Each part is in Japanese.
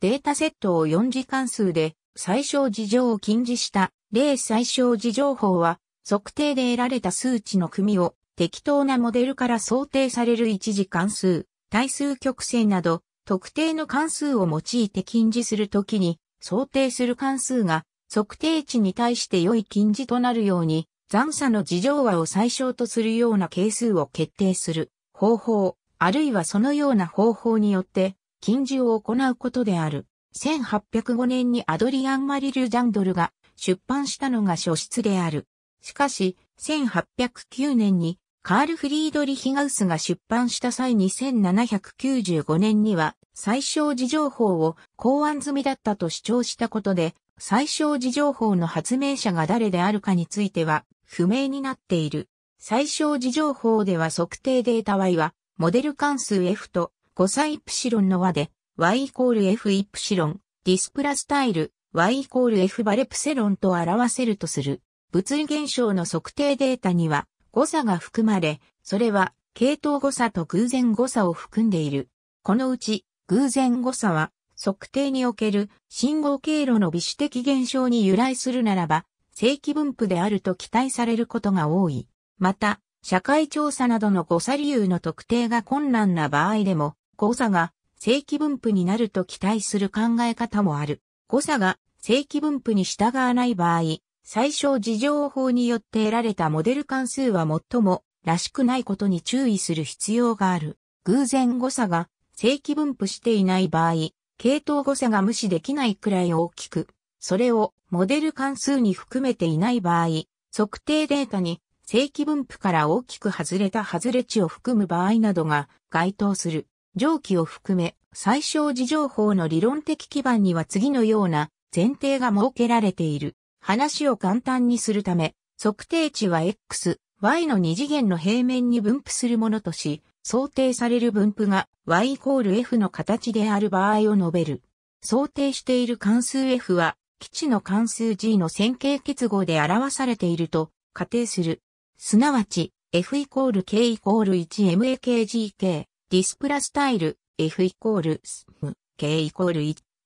データセットを4次関数で最小事情を禁じした例最小事情法は測定で得られた数値の組を適当なモデルから想定される一次関数、対数曲線など特定の関数を用いて禁じするときに想定する関数が測定値に対して良い近似となるように、残差の事情和を最小とするような係数を決定する方法、あるいはそのような方法によって、禁止を行うことである。1805年にアドリアン・マリル・ジャンドルが出版したのが書室である。しかし、1809年にカール・フリードリヒガウスが出版した際に1795年には最小事情法を考案済みだったと主張したことで、最小事情法の発明者が誰であるかについては不明になっている。最小事情法では測定データ Y はモデル関数 F と誤差イプシロンの和で、y イコール f イプシロン、ディスプラスタイル、y イコール f バレプセロンと表せるとする。物理現象の測定データには誤差が含まれ、それは系統誤差と偶然誤差を含んでいる。このうち偶然誤差は測定における信号経路の微視的現象に由来するならば正規分布であると期待されることが多い。また、社会調査などの誤差理由の特定が困難な場合でも誤差が正規分布になると期待する考え方もある。誤差が正規分布に従わない場合、最小事情法によって得られたモデル関数は最もらしくないことに注意する必要がある。偶然誤差が正規分布していない場合、系統誤差が無視できないくらい大きく、それをモデル関数に含めていない場合、測定データに正規分布から大きく外れた外れ値を含む場合などが該当する。上記を含め最小事情法の理論的基盤には次のような前提が設けられている。話を簡単にするため、測定値は X、Y の二次元の平面に分布するものとし、想定される分布が Y イコール F の形である場合を述べる。想定している関数 F は、基地の関数 G の線形結合で表されていると仮定する。すなわち、F イコール K イコール 1MAKGK ディスプラスタイル、F イコール、スム、K イコール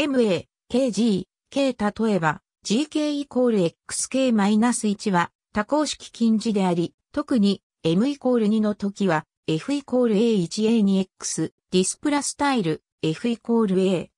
1MA、KG、K 例えば、GK イコール XK-1 は多項式近似であり、特に M イコール2の時は F イコール A1A2X ディスプラスタイル F イコール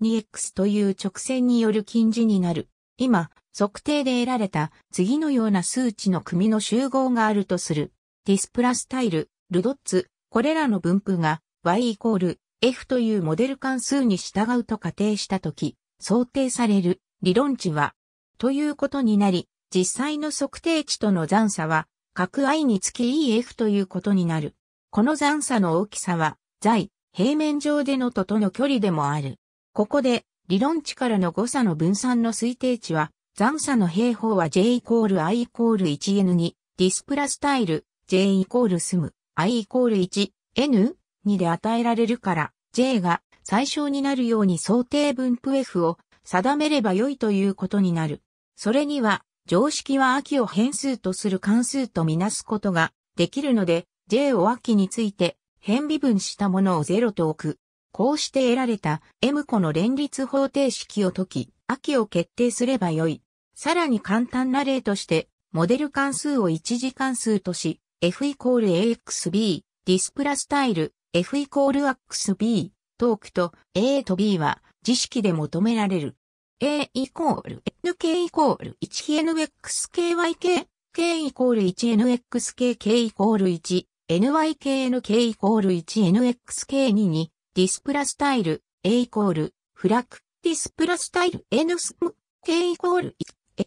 A1A2X という直線による近似になる。今、測定で得られた次のような数値の組の集合があるとする。ディスプラスタイル、ルドッツ、これらの分布が y イコール f というモデル関数に従うと仮定したとき、想定される理論値は、ということになり、実際の測定値との残差は、各 i につき ef ということになる。この残差の大きさは、在、平面上でのととの距離でもある。ここで、理論値からの誤差の分散の推定値は、残差の平方は j イコール i イコール 1n に、ディスプラスタイル、j イコールスム。i イコール 1n 2で与えられるから j が最小になるように想定分布 f を定めれば良いということになる。それには常識は秋を変数とする関数とみなすことができるので j を秋について変微分したものを0と置く。こうして得られた m 個の連立方程式を解き、秋を決定すれば良い。さらに簡単な例として、モデル関数を一次関数とし、F イコール AXB、ディスプラスタイル、F イコール AXB、トークと A と B は知識で求められる。A イコール NK イコール 1NXKYK、K イコール 1NXK、K イコール1、NYKNK イコール 1NXK2 に、ディスプラスタイル、A イコール、フラッグ、ディスプラスタイル、N スム、K イコール1、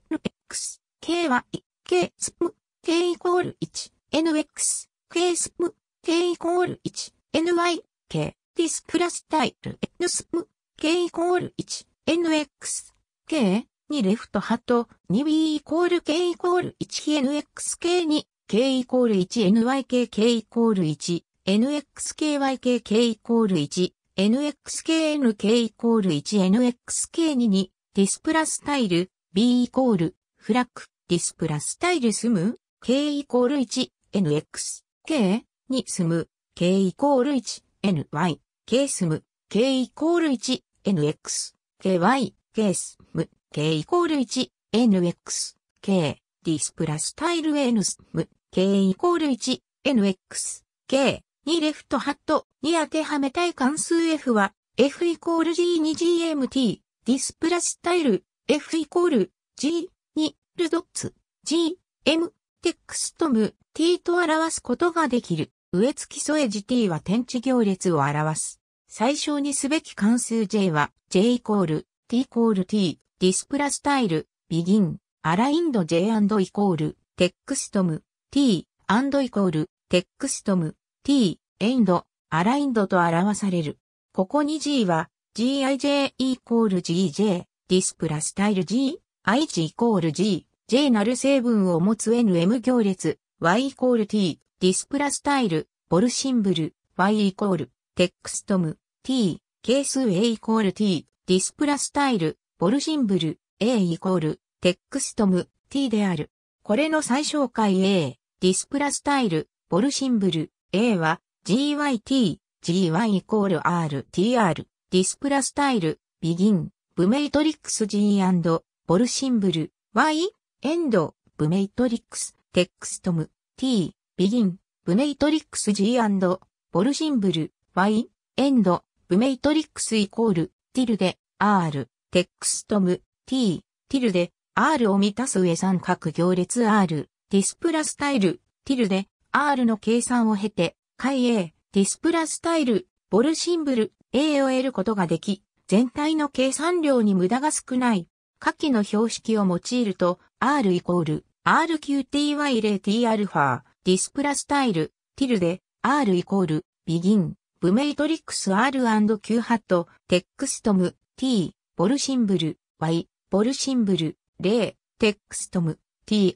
NX、K は1、K スム、K イコール1、NX、ケースム、K イコール 1NY、K、ディスプラスタイル X ム、K イコール 1NX、K、2レフトハト、2B イコール K イコール 1NXK に、K イコール 1NYK、K イコール 1NXKYK、K イコール 1NXKNK イコール 1NXK2 に、ディスプラスタイル B イコール、フラッグ、ディスプラスタイルスム、K イコール1、NX、K に住む K イコール 1NY、K 住む K イコール 1NX、KY、K 住む K イコール 1NX、K ディスプラスタイル N 住む K イコール 1NX、K にレフトハットに当てはめたい関数 F は F イコール G2GMT ディスプラスタイル F イコール G にルドッツ G M テックストム t と表すことができる。植え付き添え字 t は天地行列を表す。最小にすべき関数 j は j イコール t イコール t ディスプラスタイル begin アラインド j& イコールテックストム t& イコールテックストム t エンドアラインドと表される。ここに g は gij イコール gj ディスプラスタイル g ij イコール g J なる成分を持つ NM 行列、Y イコール T、ディスプラスタイル、ボルシンブル、Y イコール、テックストム、T、係数 A イコール T、ディスプラスタイル、ボルシンブル、A イコール、テックストム、T である。これの最小解 A、ディスプラスタイル、ボルシンブル、A は GYT、GY イコール RTR、ディスプラスタイル、ビギン、ブメイトリックス G& ボルシンブル、Y エンド、ブメイトリックス、テックストム、t、ビギン、ブメイトリックス g& ボルシンブル、y、エンド、ブメイトリックスイコール、ティルデ、r、テックストム、t、ティルデ、r を満たす上三角行列 r、ディスプラスタイル、ティルデ、r の計算を経て、解 a、ディスプラスタイル、ボルシンブル、a を得ることができ、全体の計算量に無駄が少ない下記の標識を用いると、R イコール RQTY0Tα、ディスプラスタイル、ティルで、R イコール、ビギン、ブメイトリックス R&Q ハット、テックストム、T、ボルシンブル、Y、ボルシンブル、0、テックストム、T&α、エ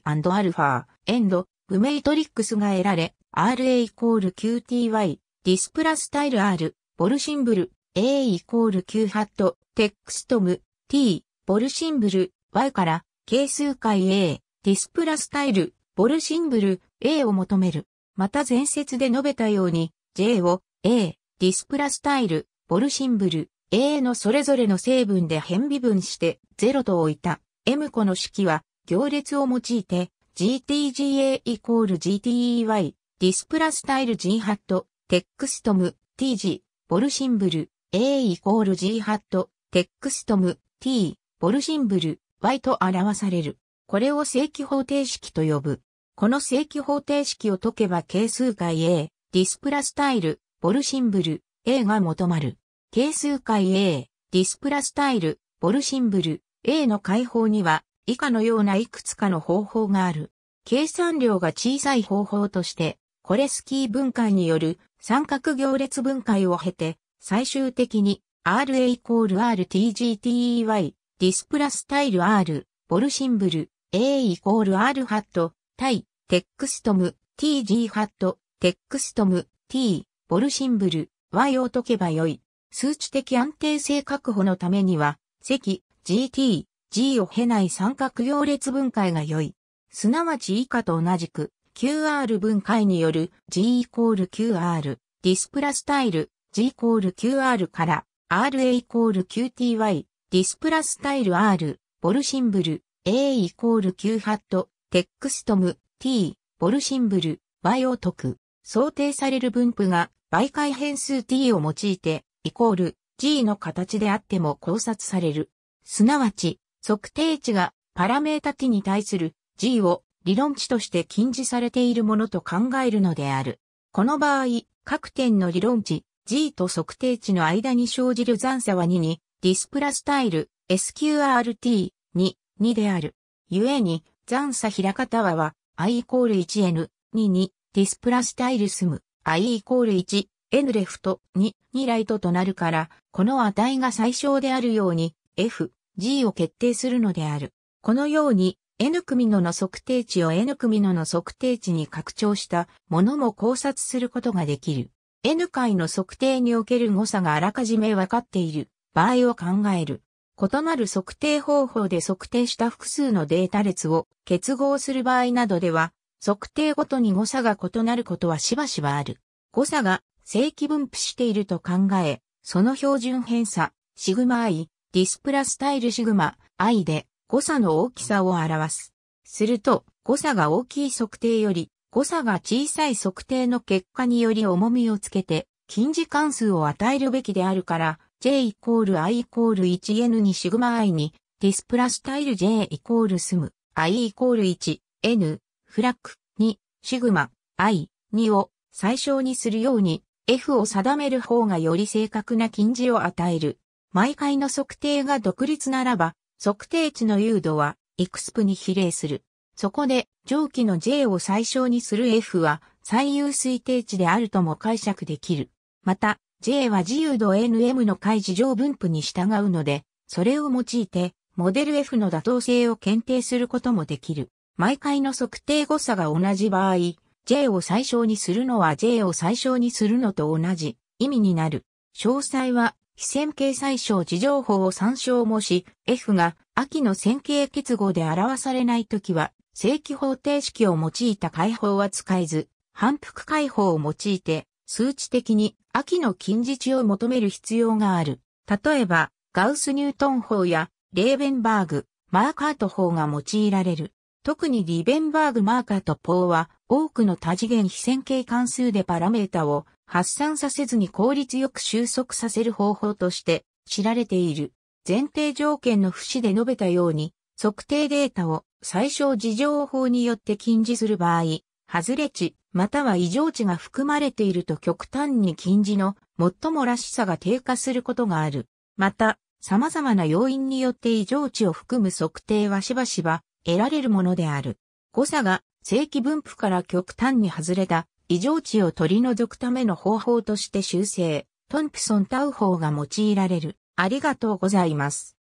ンド、ブメイトリックスが得られ、RA イコール QTY、ディスプラスタイル R、ボルシンブル、A イコール Q ハット、テックストム、T、ボルシンブル Y から係数解 A、ディスプラスタイル、ボルシンブル A を求める。また前説で述べたように J を A、ディスプラスタイル、ボルシンブル A のそれぞれの成分で変微分して0と置いた M 個の式は行列を用いて GTGA イコール GTEY ディスプラスタイル G ハットテックストム TG ボルシンブル A イコール G ハットテックストム T ボルシンブル、Y と表される。これを正規方程式と呼ぶ。この正規方程式を解けば係数解 A、ディスプラスタイル、ボルシンブル、A が求まる。係数解 A、ディスプラスタイル、ボルシンブル、A の解法には、以下のようないくつかの方法がある。計算量が小さい方法として、コレスキー分解による三角行列分解を経て、最終的に RA イコール RTGTEY ディスプラスタイル R、ボルシンブル、A イコール R ハット、対、テックストム、TG ハット、テックストム、T、ボルシンブル、Y を解けばよい。数値的安定性確保のためには、積、GT、G を経ない三角行列分解が良い。すなわち以下と同じく、QR 分解による G イコール QR、ディスプラスタイル G イコール QR から RA イコール QTY、ディスプラスタイル R、ボルシンブル、A イコール Q ハット、テックストム、T、ボルシンブル、Y を解く。想定される分布が媒介変数 T を用いて、イコール G の形であっても考察される。すなわち、測定値がパラメータ T に対する G を理論値として禁じされているものと考えるのである。この場合、各点の理論値 G と測定値の間に生じる残差は2にディスプラスタイル SQRT 2、2である。故に、残差平方は i イコール 1n、2に、ディスプラスタイルスム i イコール1、n レフト2、2ライトとなるから、この値が最小であるように、f、g を決定するのである。このように、n 組のの測定値を n 組のの測定値に拡張したものも考察することができる。n 回の測定における誤差があらかじめわかっている場合を考える。異なる測定方法で測定した複数のデータ列を結合する場合などでは、測定ごとに誤差が異なることはしばしばある。誤差が正規分布していると考え、その標準偏差、シグマ i、ディスプラスタイルシグマ i で誤差の大きさを表す。すると、誤差が大きい測定より、誤差が小さい測定の結果により重みをつけて、近似関数を与えるべきであるから、J イコール I イコール 1N にシグマ I に、ディスプラスタイル J イコールスム、I イコール 1N、フラッグ2、シグマ I、2を最小にするように、F を定める方がより正確な近似を与える。毎回の測定が独立ならば、測定値の誘導は、イクスプに比例する。そこで、上記の J を最小にする F は、最優推定値であるとも解釈できる。また、J は自由度 NM の開示上分布に従うので、それを用いて、モデル F の妥当性を検定することもできる。毎回の測定誤差が同じ場合、J を最小にするのは J を最小にするのと同じ意味になる。詳細は、非線形最小地情報を参照もし、F が秋の線形結合で表されないときは、正規方程式を用いた解法は使えず、反復解法を用いて、数値的に秋の近似値を求める必要がある。例えば、ガウス・ニュートン法やレーベンバーグ、マーカート法が用いられる。特にリベンバーグ・マーカート法は多くの多次元非線形関数でパラメータを発散させずに効率よく収束させる方法として知られている。前提条件の節で述べたように、測定データを最小事情法によって禁止する場合、外れ値、または異常値が含まれていると極端に近似の最もらしさが低下することがある。また、様々な要因によって異常値を含む測定はしばしば得られるものである。誤差が正規分布から極端に外れた異常値を取り除くための方法として修正、トンプソン・タウ法が用いられる。ありがとうございます。